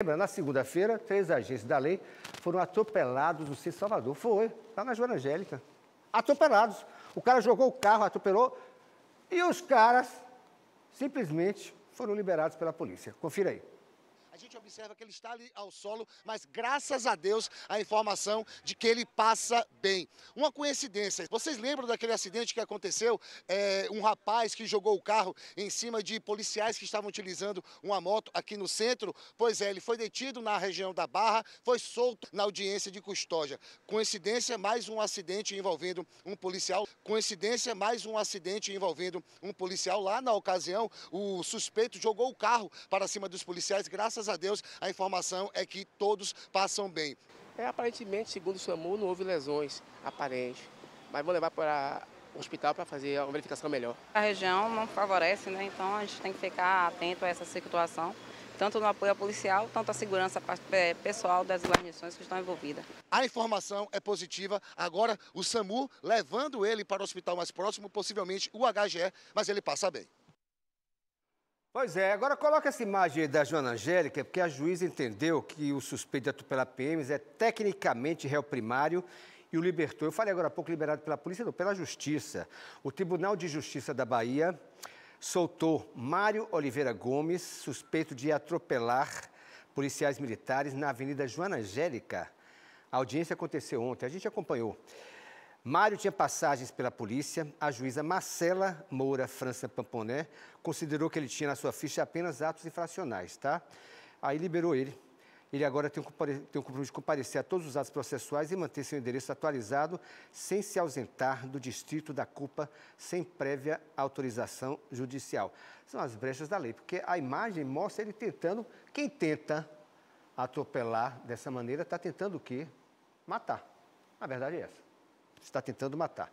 Lembra, na segunda-feira, três agentes da lei foram atropelados no Cis Salvador. Foi, lá na Joana Angélica. Atropelados. O cara jogou o carro, atropelou, e os caras simplesmente foram liberados pela polícia. Confira aí gente observa que ele está ali ao solo, mas graças a Deus a informação de que ele passa bem. Uma coincidência. Vocês lembram daquele acidente que aconteceu? É, um rapaz que jogou o carro em cima de policiais que estavam utilizando uma moto aqui no centro? Pois é, ele foi detido na região da Barra, foi solto na audiência de custódia. Coincidência, mais um acidente envolvendo um policial. Coincidência, mais um acidente envolvendo um policial. Lá na ocasião, o suspeito jogou o carro para cima dos policiais, graças graças a Deus, a informação é que todos passam bem. É, aparentemente, segundo o SAMU, não houve lesões aparentes, mas vou levar para o hospital para fazer uma verificação melhor. A região não favorece, né? então a gente tem que ficar atento a essa situação tanto no apoio policial, tanto a segurança pessoal das guarnições que estão envolvidas. A informação é positiva. Agora, o SAMU levando ele para o hospital mais próximo, possivelmente o HGE, mas ele passa bem. Pois é, agora coloca essa imagem da Joana Angélica, porque a juíza entendeu que o suspeito pela PMs é tecnicamente réu primário e o libertou. Eu falei agora há pouco liberado pela polícia, não, pela justiça. O Tribunal de Justiça da Bahia soltou Mário Oliveira Gomes, suspeito de atropelar policiais militares na Avenida Joana Angélica. A audiência aconteceu ontem, a gente acompanhou. Mário tinha passagens pela polícia. A juíza Marcela Moura França Pamponé considerou que ele tinha na sua ficha apenas atos infracionais, tá? Aí liberou ele. Ele agora tem o um compromisso de comparecer a todos os atos processuais e manter seu endereço atualizado sem se ausentar do distrito da culpa sem prévia autorização judicial. São as brechas da lei, porque a imagem mostra ele tentando. Quem tenta atropelar dessa maneira está tentando o quê? Matar. A verdade é essa está tentando matar.